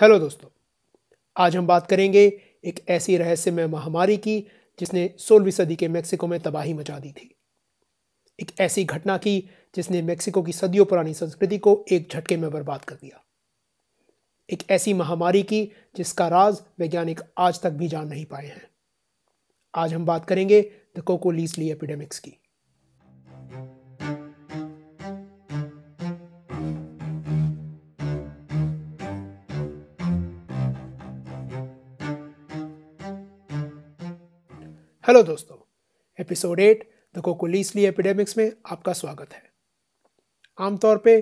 hello दोस्तों आज हम बात करेंगे एक ऐसी रहस्यमय महामारी की जिसने सोलहवीं सदी के मेक्सिको में तबाही मचा दी थी एक ऐसी घटना की जिसने मेक्सिको की सदियों पुरानी संस्कृति को एक झटके में बर्बाद कर दिया एक ऐसी महामारी की जिसका राज वैज्ञानिक आज तक भी जान नहीं पाए हैं आज हम बात करेंगे द कोकोलीसली एपिडेमिक्स की हेलो दोस्तों episode at the cocoliztli epidemics में आपका स्वागत है आमतौर पे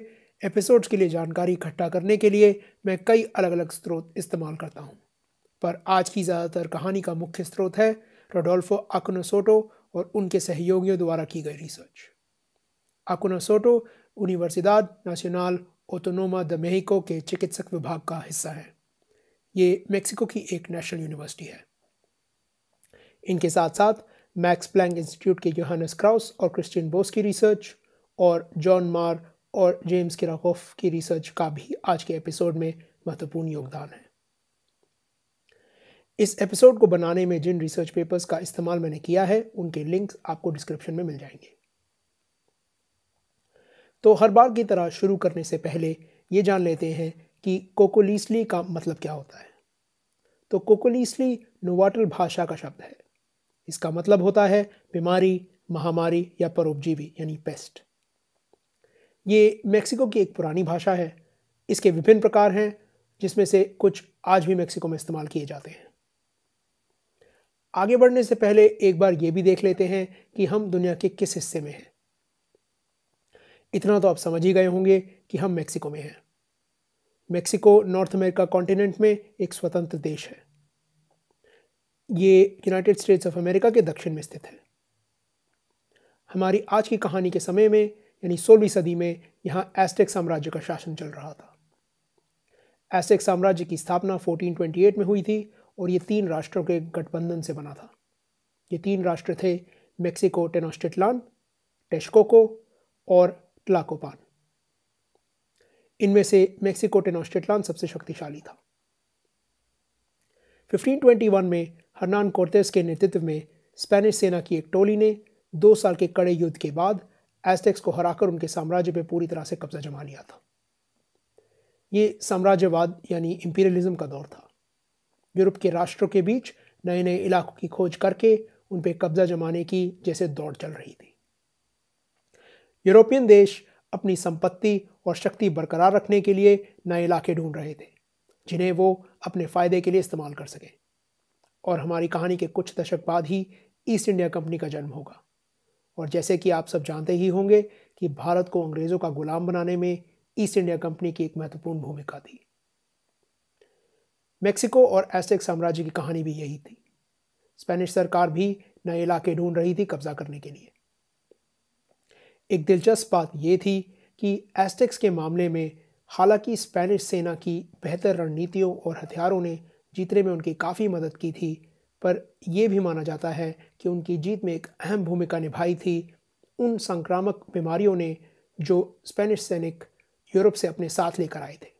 एपिसोड्स के लिए जानकारी इकट्ठा करने के लिए मैं कई अलग अलग स्रोत इस्तेमाल करता हूँ पर आज की ज़्यादातर कहानी का मुख्य स्रोत है रोडोल्फो अकनोसोटो और उनके सहयोगियों द्वारा की गई research Acuna Soto Universidad National Autonoma de Mexico के चिकित्सक विभाग का हिस्सा है ये मेक्सिको की एक नेशनल यूनिवर्सिटी है इनके साथ साथ मैक्स प्लैंग इंस्टीट्यूट के जोहानस क्राउस और क्रिस्टियन बोस की रिसर्च और जॉन मार और जेम्स किराकोफ की रिसर्च का भी आज के एपिसोड में महत्वपूर्ण योगदान है इस एपिसोड को बनाने में जिन रिसर्च पेपर्स का इस्तेमाल मैंने किया है उनके लिंक्स आपको डिस्क्रिप्शन में मिल जाएंगे तो हर बार की तरह शुरू करने से पहले ये जान लेते हैं कि कोकोलीसली का मतलब क्या होता है तो कोकोलीसली नोवाटल भाषा का शब्द है इसका मतलब होता है बीमारी महामारी या परोपजीवी यानी पेस्ट ये मेक्सिको की एक पुरानी भाषा है इसके विभिन्न प्रकार हैं जिसमें से कुछ आज भी मेक्सिको में इस्तेमाल किए जाते हैं आगे बढ़ने से पहले एक बार ये भी देख लेते हैं कि हम दुनिया के किस हिस्से में हैं इतना तो आप समझ ही गए होंगे कि हम मेक्सिको में हैं मेक्सिको नॉर्थ अमेरिका कॉन्टिनेंट में एक स्वतंत्र देश है ये यूनाइटेड स्टेट्स ऑफ अमेरिका के दक्षिण में स्थित है हमारी आज की कहानी के समय में यानी सोलहवीं सदी में यहाँ एस्टेक साम्राज्य का शासन चल रहा था एस्टेक साम्राज्य की स्थापना 1428 में हुई थी और ये तीन राष्ट्रों के गठबंधन से बना था ये तीन राष्ट्र थे मेक्सिको टेनोस्टिटलान टेस्कोको और ट्लाकोपान इनमें से मेक्सिको टेनोस्टिटलान सबसे शक्तिशाली था 1521 में हरनान कोर्तेस के नेतृत्व में स्पेनिश सेना की एक टोली ने दो साल के कड़े युद्ध के बाद एस्टेक्स को हराकर उनके साम्राज्य पर पूरी तरह से कब्जा जमा लिया था ये साम्राज्यवाद यानी इम्पीरियलिज्म का दौर था यूरोप के राष्ट्रों के बीच नए नए इलाकों की खोज करके उन पर कब्जा जमाने की जैसे दौड़ चल रही थी यूरोपियन देश अपनी संपत्ति और शक्ति बरकरार रखने के लिए नए इलाके ढूंढ रहे थे जिन्हें वो अपने फ़ायदे के लिए इस्तेमाल कर सकें और हमारी कहानी के कुछ दशक बाद ही ईस्ट इंडिया कंपनी का जन्म होगा और जैसे कि आप सब जानते ही होंगे कि भारत को अंग्रेज़ों का गुलाम बनाने में ईस्ट इंडिया कंपनी की एक महत्वपूर्ण भूमिका थी मेक्सिको और एस्टेक साम्राज्य की कहानी भी यही थी स्पेनिश सरकार भी नए इलाके ढूंढ रही थी कब्जा करने के लिए एक दिलचस्प बात यह थी कि एस्टेक्स के मामले में हालांकि स्पेनिश सेना की बेहतर रणनीतियों और हथियारों ने जीतने में उनकी काफ़ी मदद की थी पर यह भी माना जाता है कि उनकी जीत में एक अहम भूमिका निभाई थी उन संक्रामक बीमारियों ने जो स्पेनिश सैनिक यूरोप से अपने साथ लेकर आए थे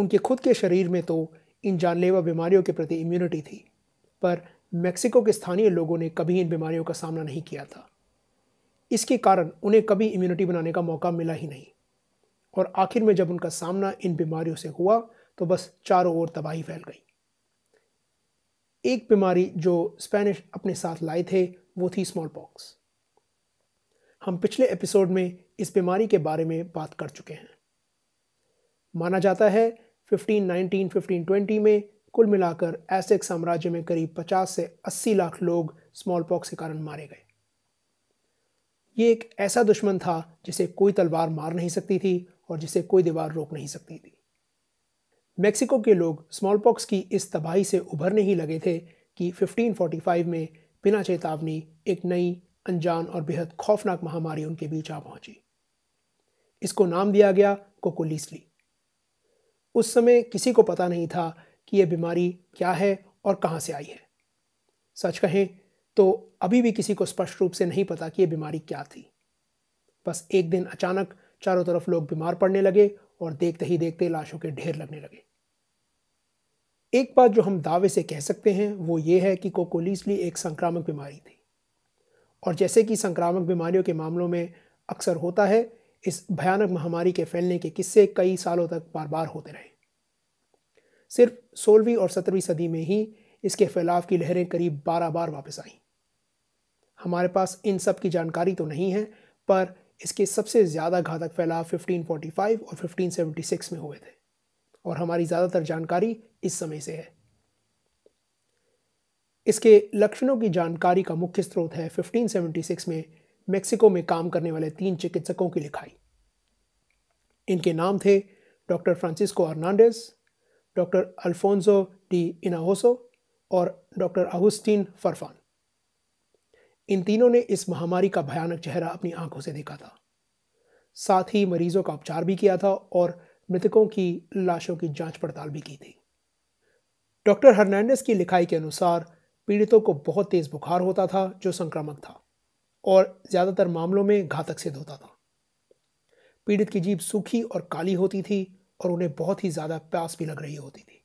उनके खुद के शरीर में तो इन जानलेवा बीमारियों के प्रति इम्यूनिटी थी पर मेक्सिको के स्थानीय लोगों ने कभी इन बीमारियों का सामना नहीं किया था इसके कारण उन्हें कभी इम्यूनिटी बनाने का मौका मिला ही नहीं और आखिर में जब उनका सामना इन बीमारियों से हुआ तो बस चारों ओर तबाही फैल गई एक बीमारी जो स्पेनिश अपने साथ लाए थे वो थी स्मॉल पॉक्स हम पिछले एपिसोड में इस बीमारी के बारे में बात कर चुके हैं माना जाता है 1519, 1520 में कुल मिलाकर ऐसे साम्राज्य में करीब 50 से 80 लाख लोग स्मॉल पॉक्स के कारण मारे गए ये एक ऐसा दुश्मन था जिसे कोई तलवार मार नहीं सकती थी और जिसे कोई दीवार रोक नहीं सकती थी मेक्सिको के लोग पॉक्स की इस तबाही से उभरने ही लगे थे कि 1545 में बिना चेतावनी एक नई अनजान और बेहद खौफनाक महामारी उनके बीच आ पहुंची इसको नाम दिया गया कोकोलीसली उस समय किसी को पता नहीं था कि यह बीमारी क्या है और कहाँ से आई है सच कहें तो अभी भी किसी को स्पष्ट रूप से नहीं पता कि यह बीमारी क्या थी बस एक दिन अचानक चारों तरफ लोग बीमार पड़ने लगे और देखते ही देखते लाशों के ढेर लगने लगे एक बात जो हम दावे से कह सकते हैं वो ये है कि कोकोलीसली एक संक्रामक बीमारी थी और जैसे कि संक्रामक बीमारियों के मामलों में अक्सर होता है इस भयानक महामारी के फैलने के किस्से कई सालों तक बार बार होते रहे सिर्फ सोलहवीं और सत्रहवीं सदी में ही इसके फैलाव की लहरें करीब बारह बार वापस आईं हमारे पास इन सब की जानकारी तो नहीं है पर इसके सबसे ज़्यादा घातक फैलाव 1545 और 1576 में हुए थे और हमारी ज़्यादातर जानकारी इस समय से है इसके लक्षणों की जानकारी का मुख्य स्रोत है 1576 में मेक्सिको में काम करने वाले तीन चिकित्सकों की लिखाई इनके नाम थे doctor Francisco Hernandez doctor Alfonso de Hinojosa और डॉक्टर अहुस्टीन फरफान इन तीनों ने इस महामारी का भयानक चेहरा अपनी आंखों से देखा था साथ ही मरीजों का उपचार भी किया था और मृतकों की लाशों की जांच पड़ताल भी की थी डॉक्टर हर्नैंडस की लिखाई के अनुसार पीड़ितों को बहुत तेज़ बुखार होता था जो संक्रामक था और ज़्यादातर मामलों में घातक सिद्ध होता था पीड़ित की जीभ सूखी और काली होती थी और उन्हें बहुत ही ज़्यादा प्यास भी लग रही होती थी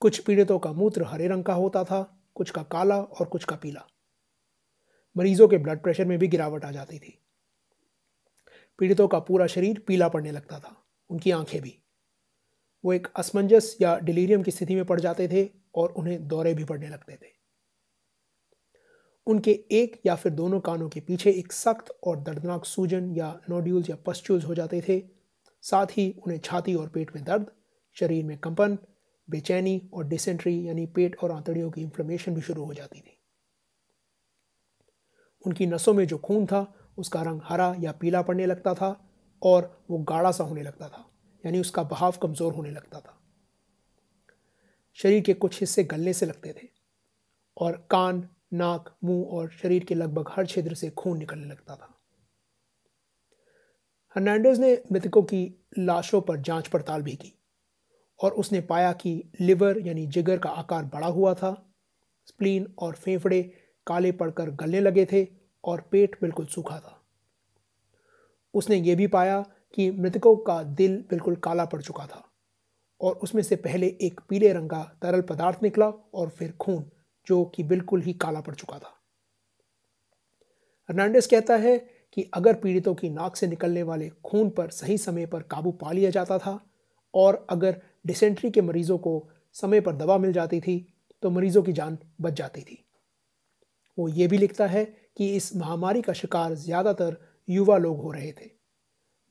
कुछ पीड़ितों का मूत्र हरे रंग का होता था कुछ का काला और कुछ का पीला मरीजों के ब्लड प्रेशर में भी गिरावट आ जाती थी पीड़ितों का पूरा शरीर पीला पड़ने लगता था उनकी आंखें भी वो एक असमंजस या डिलीरियम की स्थिति में पड़ जाते थे और उन्हें दौरे भी पड़ने लगते थे उनके एक या फिर दोनों कानों के पीछे एक सख्त और दर्दनाक सूजन या नोड्यूल्स या पस्ट्यूल्स हो जाते थे साथ ही उन्हें छाती और पेट में दर्द शरीर में कंपन बेचैनी और डिसेंट्री यानी पेट और आंतड़ियों की इन्फ्लेमेशन भी शुरू हो जाती थी उनकी नसों में जो खून था उसका रंग हरा या पीला पड़ने लगता था और वो गाढ़ा सा होने लगता था यानी उसका बहाव कमज़ोर होने लगता था शरीर के कुछ हिस्से गलने से लगते थे और कान नाक मुंह और शरीर के लगभग हर क्षेत्र से खून निकलने लगता था हर्नांडेज ने मृतकों की लाशों पर जांच पड़ताल भी की और उसने पाया कि लिवर यानी जिगर का आकार बड़ा हुआ था स्प्लीन और फेफड़े काले पड़कर गलने लगे थे और पेट बिल्कुल सूखा था उसने ये भी पाया कि मृतकों का दिल बिल्कुल काला पड़ चुका था और उसमें से पहले एक पीले रंग का तरल पदार्थ निकला और फिर खून जो कि बिल्कुल ही काला पड़ चुका था हर्नांडेस कहता है कि अगर पीड़ितों की नाक से निकलने वाले खून पर सही समय पर काबू पा लिया जाता था और अगर डिसेंट्री के मरीजों को समय पर दवा मिल जाती थी तो मरीजों की जान बच जाती थी वो ये भी लिखता है कि इस महामारी का शिकार ज़्यादातर युवा लोग हो रहे थे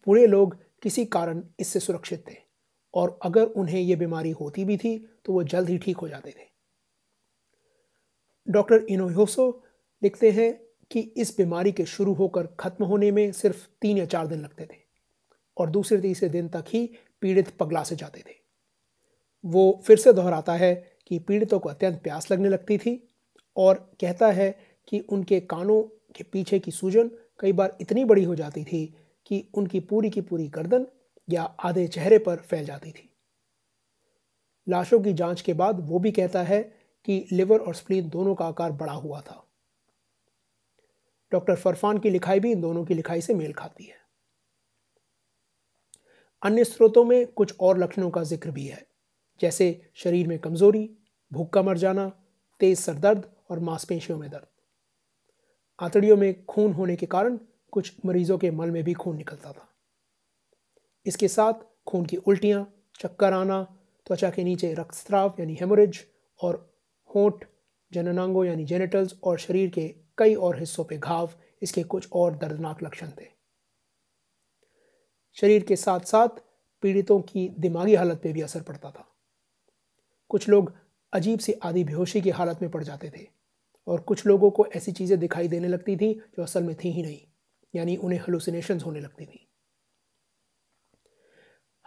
बूढ़े लोग किसी कारण इससे सुरक्षित थे और अगर उन्हें यह बीमारी होती भी थी तो वो जल्द ही ठीक हो जाते थे डॉक्टर इनोहोसो लिखते हैं कि इस बीमारी के शुरू होकर खत्म होने में सिर्फ तीन या चार दिन लगते थे और दूसरे तीसरे दिन तक ही पीड़ित पगला से जाते थे वो फिर से दोहराता है कि पीड़ितों को अत्यंत प्यास लगने लगती थी और कहता है कि उनके कानों के पीछे की सूजन कई बार इतनी बड़ी हो जाती थी कि उनकी पूरी की पूरी गर्दन या आधे चेहरे पर फैल जाती थी लाशों की जांच के बाद वो भी कहता है कि लिवर और स्प्लीन दोनों का आकार बड़ा हुआ था डॉक्टर फरफान की लिखाई भी इन दोनों की लिखाई से मेल खाती है अन्य स्रोतों में कुछ और लक्षणों का जिक्र भी है जैसे शरीर में कमजोरी भूख का मर जाना तेज सरदर्द और मांसपेशियों में दर्द आतड़ियों में खून होने के कारण कुछ मरीजों के मल में भी खून निकलता था इसके साथ खून की उल्टियाँ चक्कर आना त्वचा के नीचे रक्तस्राव यानी हेमोरेज और होंठ जननांगों यानी जेनेटल्स और शरीर के कई और हिस्सों पर घाव इसके कुछ और दर्दनाक लक्षण थे शरीर के साथ साथ पीड़ितों की दिमागी हालत पर भी असर पड़ता था कुछ लोग अजीब सी आधी बेहोशी की हालत में पड़ जाते थे और कुछ लोगों को ऐसी चीज़ें दिखाई देने लगती थी जो असल में थी ही नहीं यानी उन्हें हलूसिनेशन होने लगती थी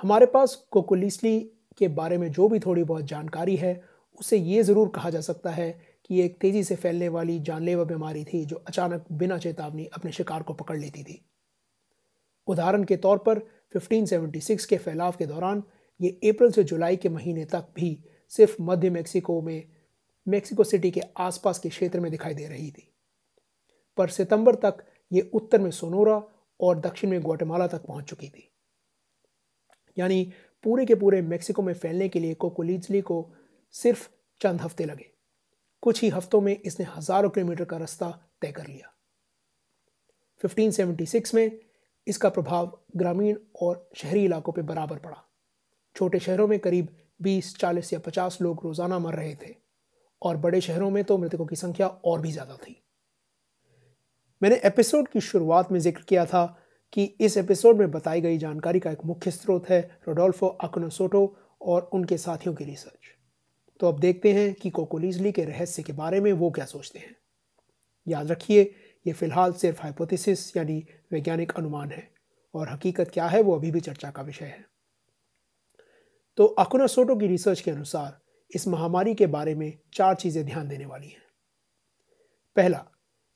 हमारे पास कोकुलिसली के बारे में जो भी थोड़ी बहुत जानकारी है उसे ये ज़रूर कहा जा सकता है कि एक तेज़ी से फैलने वाली जानलेवा बीमारी थी जो अचानक बिना चेतावनी अपने शिकार को पकड़ लेती थी उदाहरण के तौर पर 1576 के फैलाव के दौरान ये अप्रैल से जुलाई के महीने तक भी सिर्फ मध्य मेक्सिको में मेक्सिको सिटी के आसपास के क्षेत्र में दिखाई दे रही थी पर सितंबर तक ये उत्तर में सोनोरा और दक्षिण में ग्वाटेमाला तक पहुंच चुकी थी यानी पूरे के पूरे मेक्सिको में फैलने के लिए कोकोलीजली को सिर्फ चंद हफ्ते लगे कुछ ही हफ्तों में इसने हज़ारों किलोमीटर का रास्ता तय कर लिया 1576 में इसका प्रभाव ग्रामीण और शहरी इलाकों पर बराबर पड़ा छोटे शहरों में करीब 20, 40 या 50 लोग रोज़ाना मर रहे थे और बड़े शहरों में तो मृतकों की संख्या और भी ज़्यादा थी मैंने एपिसोड की शुरुआत में जिक्र किया था कि इस एपिसोड में बताई गई जानकारी का एक मुख्य स्रोत है रोडोल्फो अकनोसोटो और उनके साथियों की रिसर्च तो अब देखते हैं कि कोकोलीजली के रहस्य के बारे में वो क्या सोचते हैं याद रखिए ये फिलहाल सिर्फ हाइपोथेसिस यानी वैज्ञानिक अनुमान है और हकीकत क्या है वो अभी भी चर्चा का विषय है तो अकुनासोटो की रिसर्च के अनुसार इस महामारी के बारे में चार चीज़ें ध्यान देने वाली हैं पहला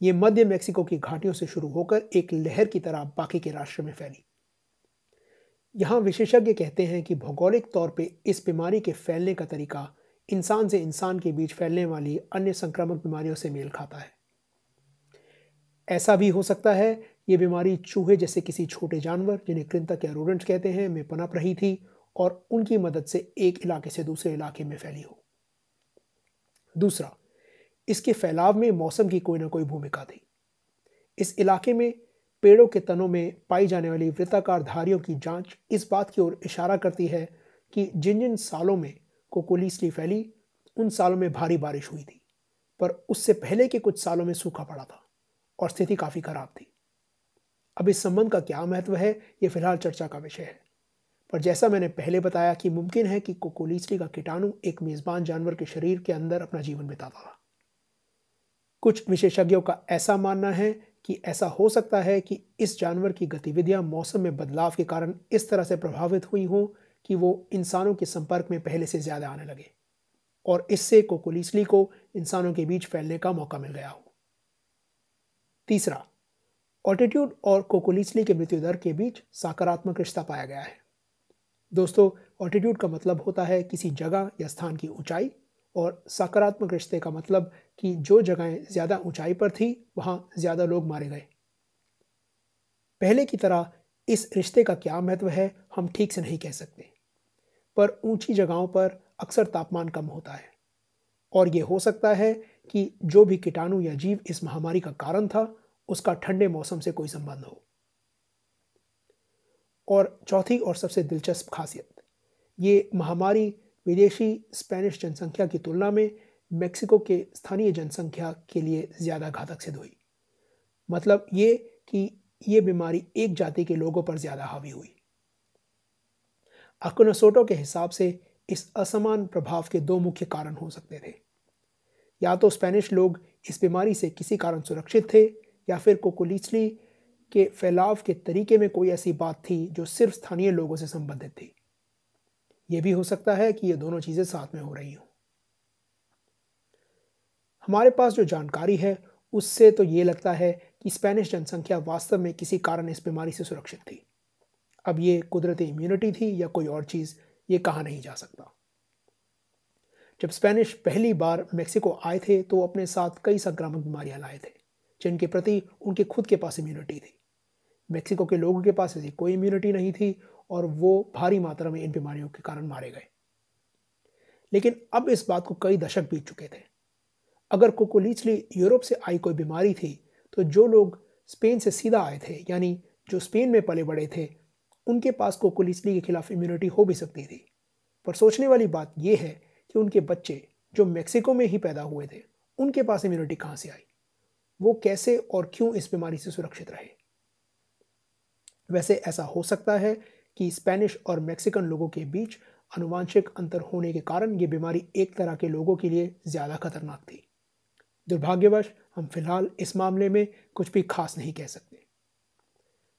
ये मध्य मेक्सिको की घाटियों से शुरू होकर एक लहर की तरह बाकी के राष्ट्र में फैली यहां विशेषज्ञ कहते हैं कि भौगोलिक तौर पे इस बीमारी के फैलने का तरीका इंसान से इंसान के बीच फैलने वाली अन्य संक्रामक बीमारियों से मेल खाता है ऐसा भी हो सकता है ये बीमारी चूहे जैसे किसी छोटे जानवर जिन्हें कृंतक या रोडेंट्स कहते हैं में पनप रही थी और उनकी मदद से एक इलाके से दूसरे इलाके में फैली हो दूसरा इसके फैलाव में मौसम की कोई ना कोई भूमिका थी इस इलाके में पेड़ों के तनों में पाई जाने वाली वृत्ताकार धारियों की जांच इस बात की ओर इशारा करती है कि जिन जिन सालों में कोकोलीसली फैली उन सालों में भारी बारिश हुई थी पर उससे पहले के कुछ सालों में सूखा पड़ा था और स्थिति काफ़ी खराब थी अब इस संबंध का क्या महत्व है ये फिलहाल चर्चा का विषय है पर जैसा मैंने पहले बताया कि मुमकिन है कि कोकोलीचरी का कीटाणु एक मेज़बान जानवर के शरीर के अंदर अपना जीवन बिताता था कुछ विशेषज्ञों का ऐसा मानना है कि ऐसा हो सकता है कि इस जानवर की गतिविधियां मौसम में बदलाव के कारण इस तरह से प्रभावित हुई हों कि वो इंसानों के संपर्क में पहले से ज़्यादा आने लगे और इससे कोकोलीसली को इंसानों के बीच फैलने का मौका मिल गया हो तीसरा ऑल्टीट्यूड और कोकोलीसली के मृत्यु दर के बीच सकारात्मक रिश्ता पाया गया है दोस्तों ऑल्टीट्यूड का मतलब होता है किसी जगह या स्थान की ऊंचाई और सकारात्मक रिश्ते का मतलब कि जो जगहें ज़्यादा ऊंचाई पर थी वहाँ ज़्यादा लोग मारे गए पहले की तरह इस रिश्ते का क्या महत्व है हम ठीक से नहीं कह सकते पर ऊंची जगहों पर अक्सर तापमान कम होता है और ये हो सकता है कि जो भी कीटाणु या जीव इस महामारी का कारण था उसका ठंडे मौसम से कोई संबंध हो और चौथी और सबसे दिलचस्प खासियत ये महामारी विदेशी स्पेनिश जनसंख्या की तुलना में मेक्सिको के स्थानीय जनसंख्या के लिए ज़्यादा घातक सिद्ध हुई मतलब ये कि ये बीमारी एक जाति के लोगों पर ज़्यादा हावी हुई अकुनसोटो के हिसाब से इस असमान प्रभाव के दो मुख्य कारण हो सकते थे या तो स्पेनिश लोग इस बीमारी से किसी कारण सुरक्षित थे या फिर कोकुलिचली के फैलाव के तरीके में कोई ऐसी बात थी जो सिर्फ स्थानीय लोगों से संबंधित थी यह भी हो सकता है कि ये दोनों चीज़ें साथ में हो रही हों हमारे पास जो जानकारी है उससे तो ये लगता है कि स्पेनिश जनसंख्या वास्तव में किसी कारण इस बीमारी से सुरक्षित थी अब ये कुदरती इम्यूनिटी थी या कोई और चीज़ ये कहा नहीं जा सकता जब स्पेनिश पहली बार मेक्सिको आए थे तो अपने साथ कई संक्रामक बीमारियां लाए थे जिनके प्रति उनके खुद के पास इम्यूनिटी थी मेक्सिको के लोगों के पास ऐसी कोई इम्यूनिटी नहीं थी और वो भारी मात्रा में इन बीमारियों के कारण मारे गए लेकिन अब इस बात को कई दशक बीत चुके थे अगर कोकोलीचली यूरोप से आई कोई बीमारी थी तो जो लोग स्पेन से सीधा आए थे यानी जो स्पेन में पले बड़े थे उनके पास कोकोलीचली के खिलाफ इम्यूनिटी हो भी सकती थी पर सोचने वाली बात यह है कि उनके बच्चे जो मेक्सिको में ही पैदा हुए थे उनके पास इम्यूनिटी कहाँ से आई वो कैसे और क्यों इस बीमारी से सुरक्षित रहे वैसे ऐसा हो सकता है कि स्पेनिश और मैक्सिकन लोगों के बीच अनुवांशिक अंतर होने के कारण ये बीमारी एक तरह के लोगों के लिए ज़्यादा खतरनाक थी दुर्भाग्यवश हम फिलहाल इस मामले में कुछ भी खास नहीं कह सकते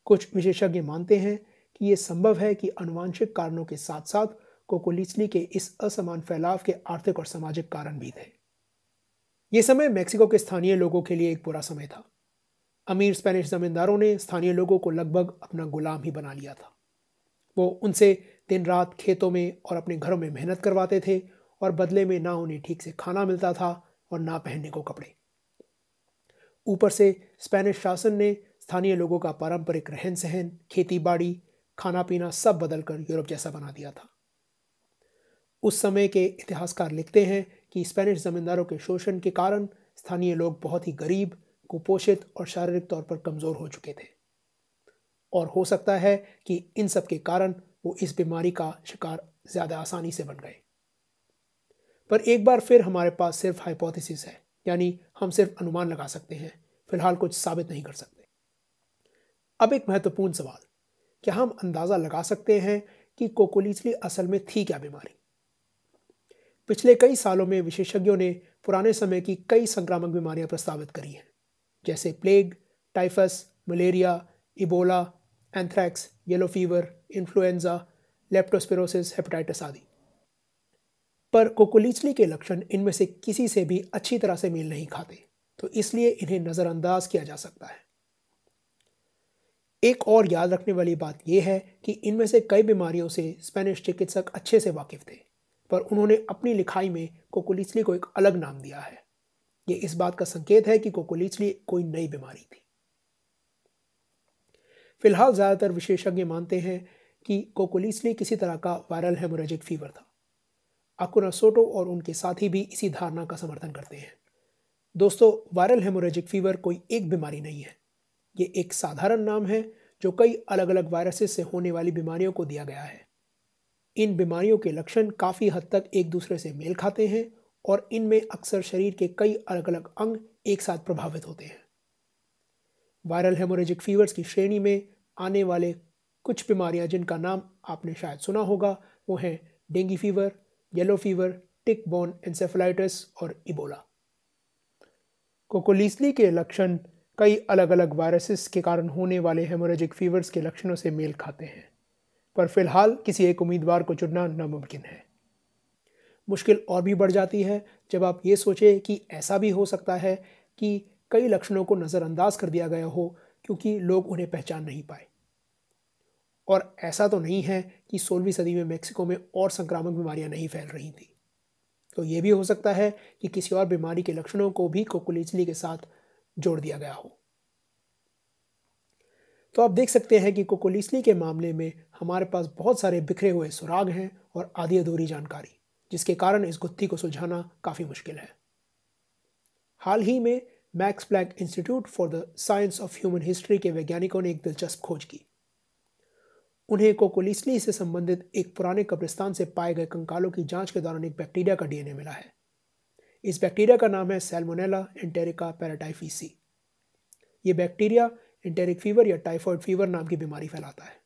कुछ विशेषज्ञ मानते हैं कि ये संभव है कि अनुवांशिक कारणों के साथ साथ कोकोलिचली के इस असमान फैलाव के आर्थिक और सामाजिक कारण भी थे ये समय मैक्सिको के स्थानीय लोगों के लिए एक बुरा समय था अमीर स्पेनिश ज़मींदारों ने स्थानीय लोगों को लगभग अपना गुलाम ही बना लिया था वो उनसे दिन रात खेतों में और अपने घरों में मेहनत करवाते थे और बदले में ना उन्हें ठीक से खाना मिलता था और ना पहनने को कपड़े ऊपर से स्पेनिश शासन ने स्थानीय लोगों का पारंपरिक रहन सहन खेती बाड़ी खाना पीना सब बदल कर यूरोप जैसा बना दिया था उस समय के इतिहासकार लिखते हैं कि स्पेनिश ज़मींदारों के शोषण के कारण स्थानीय लोग बहुत ही गरीब कुपोषित और शारीरिक तौर पर कमज़ोर हो चुके थे और हो सकता है कि इन सब के कारण वो इस बीमारी का शिकार ज़्यादा आसानी से बन गए पर एक बार फिर हमारे पास सिर्फ हाइपोथेसिस है यानी हम सिर्फ अनुमान लगा सकते हैं फिलहाल कुछ साबित नहीं कर सकते अब एक महत्वपूर्ण सवाल क्या हम अंदाज़ा लगा सकते हैं कि कोकोलीचली असल में थी क्या बीमारी पिछले कई सालों में विशेषज्ञों ने पुराने समय की कई संक्रामक बीमारियां प्रस्तावित करी हैं जैसे plague typhus malaria ebola anthrax yellow fever influenza leptospirosis hepatitis आदि पर कोकोलीचली के लक्षण इनमें से किसी से भी अच्छी तरह से मेल नहीं खाते तो इसलिए इन्हें नज़रअंदाज किया जा सकता है एक और याद रखने वाली बात यह है कि इनमें से कई बीमारियों से स्पेनिश चिकित्सक अच्छे से वाकिफ थे पर उन्होंने अपनी लिखाई में कोकोलीचली को एक अलग नाम दिया है ये इस बात का संकेत है कि कोकोलीचली कोई नई बीमारी थी फिलहाल ज़्यादातर विशेषज्ञ मानते हैं कि कोकोलीचली किसी तरह का वायरल हेमोरेजिक फीवर था अकुना सोटो और उनके साथी भी इसी धारणा का समर्थन करते हैं दोस्तों वायरल हेमोरेजिक फीवर कोई एक बीमारी नहीं है ये एक साधारण नाम है जो कई अलग अलग वायरसेस से होने वाली बीमारियों को दिया गया है इन बीमारियों के लक्षण काफ़ी हद तक एक दूसरे से मेल खाते हैं और इनमें अक्सर शरीर के कई अलग अलग अंग एक साथ प्रभावित होते हैं वायरल हेमोरेजिक फीवर्स की श्रेणी में आने वाले कुछ बीमारियां जिनका नाम आपने शायद सुना होगा वो हैं dengue fever yellow fever tick borne encephalitis और इबोला कोकोलीसली के लक्षण कई अलग अलग वायरसेस के कारण होने वाले हेमोरेजिक फीवर्स के लक्षणों से मेल खाते हैं पर फिलहाल किसी एक उम्मीदवार को चुनना नामुमकिन है मुश्किल और भी बढ़ जाती है जब आप ये सोचें कि ऐसा भी हो सकता है कि कई लक्षणों को नज़रअंदाज कर दिया गया हो क्योंकि लोग उन्हें पहचान नहीं पाए और ऐसा तो नहीं है कि सोलहवीं सदी में मेक्सिको में और संक्रामक बीमारियां नहीं फैल रही थी तो ये भी हो सकता है कि किसी और बीमारी के लक्षणों को भी कोकुलिचली के साथ जोड़ दिया गया हो तो आप देख सकते हैं कि कोकोलिसली के मामले में हमारे पास बहुत सारे बिखरे हुए सुराग हैं और आधी अधूरी जानकारी जिसके कारण इस गुत्थी को सुलझाना काफ़ी मुश्किल है हाल ही में Max Planck Institute for the Science of Human History के वैज्ञानिकों ने एक दिलचस्प खोज की उन्हें कोकोलिसली से संबंधित एक पुराने कब्रिस्तान से पाए गए कंकालों की जांच के दौरान एक बैक्टीरिया का डीएनए मिला है इस बैक्टीरिया का नाम है सेलमोनेला एंटेरिका पैराटाइफीसी ये बैक्टीरिया इंटेरिक फीवर या टाइफॉइड फीवर नाम की बीमारी फैलाता है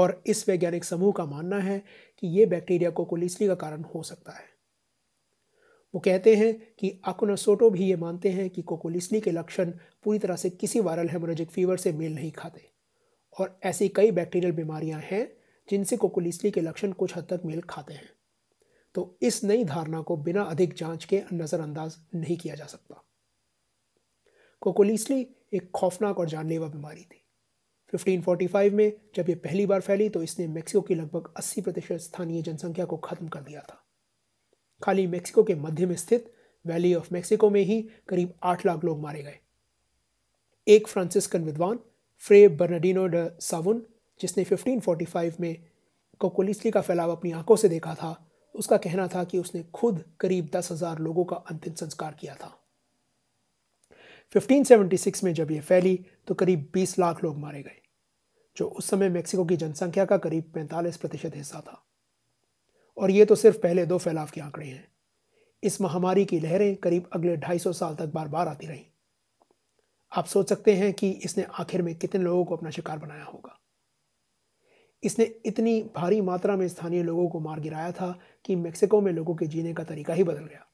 और इस वैज्ञानिक समूह का मानना है कि ये बैक्टीरिया कोलिस्ट्री का कारण हो सकता है वो कहते हैं कि आकोनासोटो भी ये मानते हैं कि कोकोलिसली के लक्षण पूरी तरह से किसी वायरल हेमोरेजिक फीवर से मेल नहीं खाते और ऐसी कई बैक्टीरियल बीमारियां हैं जिनसे कोकोलिस्ली के लक्षण कुछ हद तक मेल खाते हैं तो इस नई धारणा को बिना अधिक जांच के नज़रअंदाज नहीं किया जा सकता कोकोलिस्ली एक खौफनाक और जानलेवा बीमारी थी 1545 में जब ये पहली बार फैली तो इसने मेक्सिको की लगभग 80 प्रतिशत स्थानीय जनसंख्या को खत्म कर दिया था खाली मेक्सिको के मध्य में स्थित वैली ऑफ मेक्सिको में ही करीब 8 लाख लोग मारे गए एक फ्रांसिस्कन विद्वान फ्रे बर्नाडिनो ड सावन जिसने 1545 में कोकोलिसली का फैलाव अपनी आंखों से देखा था उसका कहना था कि उसने खुद करीब दस हज़ार लोगों का अंतिम संस्कार किया था 1576 में जब यह फैली तो करीब 20 लाख लोग मारे गए जो उस समय मेक्सिको की जनसंख्या का करीब 45 प्रतिशत हिस्सा था और ये तो सिर्फ पहले दो फैलाव के आंकड़े हैं इस महामारी की लहरें करीब अगले 250 साल तक बार बार आती रहीं आप सोच सकते हैं कि इसने आखिर में कितने लोगों को अपना शिकार बनाया होगा इसने इतनी भारी मात्रा में स्थानीय लोगों को मार गिराया था कि मेक्सिको में लोगों के जीने का तरीका ही बदल गया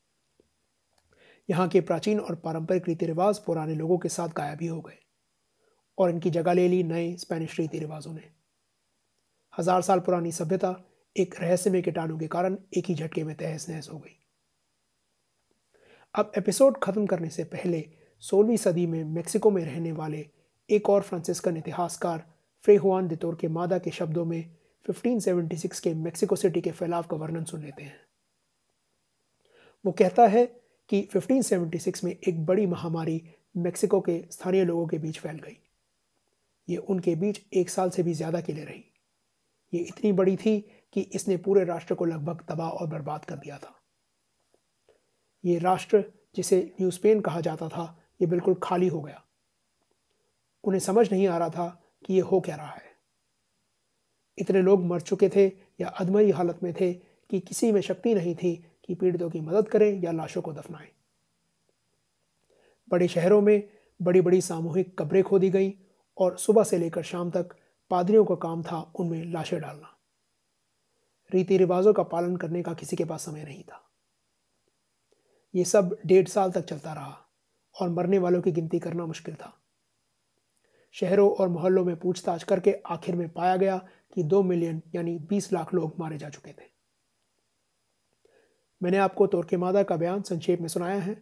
यहाँ के प्राचीन और पारंपरिक रीति रिवाज पुराने लोगों के साथ गायब ही हो गए और इनकी जगह ले ली नए स्पेनिश रीति रिवाजों ने हज़ार साल पुरानी सभ्यता एक रहस्यमय कीटाणु के कारण एक ही झटके में तहस नहस हो गई अब एपिसोड ख़त्म करने से पहले सोलहवीं सदी में मेक्सिको में रहने वाले एक और फ्रांसिस्कन इतिहासकार फ्रेहुआन दितोर के मादा के शब्दों में 1576 के मेक्सिको सिटी के फैलाव का वर्णन सुन लेते हैं वो कहता है कि 1576 में एक बड़ी महामारी मेक्सिको के स्थानीय लोगों के बीच फैल गई ये उनके बीच एक साल से भी ज़्यादा के लिए रही ये इतनी बड़ी थी कि इसने पूरे राष्ट्र को लगभग तबाह और बर्बाद कर दिया था ये राष्ट्र जिसे न्यू स्पेन कहा जाता था ये बिल्कुल खाली हो गया उन्हें समझ नहीं आ रहा था कि ये हो क्या रहा है इतने लोग मर चुके थे या अधमरी हालत में थे कि किसी में शक्ति नहीं थी कि पीड़ितों की मदद करें या लाशों को दफनाएं बड़े शहरों में बड़ी बड़ी सामूहिक कब्रें खोदी गई और सुबह से लेकर शाम तक पादरियों का काम था उनमें लाशें डालना रीति रिवाजों का पालन करने का किसी के पास समय नहीं था ये सब डेढ़ साल तक चलता रहा और मरने वालों की गिनती करना मुश्किल था शहरों और मोहल्लों में पूछताछ करके आखिर में पाया गया कि दो मिलियन यानी बीस लाख लोग मारे जा चुके थे मैंने आपको तोरके मादा का बयान संक्षेप में सुनाया है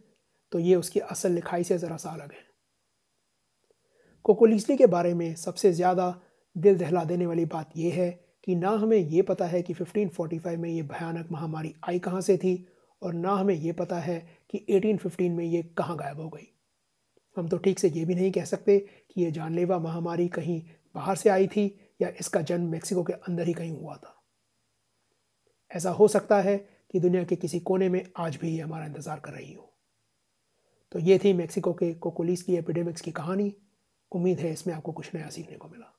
तो ये उसकी असल लिखाई से ज़रा सा अलग है कोकोलीसली के बारे में सबसे ज़्यादा दिल दहला देने वाली बात यह है कि ना हमें ये पता है कि 1545 में ये भयानक महामारी आई कहाँ से थी और ना हमें ये पता है कि 1815 में ये कहाँ गायब हो गई हम तो ठीक से ये भी नहीं कह सकते कि ये जानलेवा महामारी कहीं बाहर से आई थी या इसका जन्म मेक्सिको के अंदर ही कहीं हुआ था ऐसा हो सकता है कि दुनिया के किसी कोने में आज भी ये हमारा इंतज़ार कर रही हो तो ये थी मेक्सिको के कोकोलीस की एपिडेमिक्स की कहानी उम्मीद है इसमें आपको कुछ नया सीखने को मिला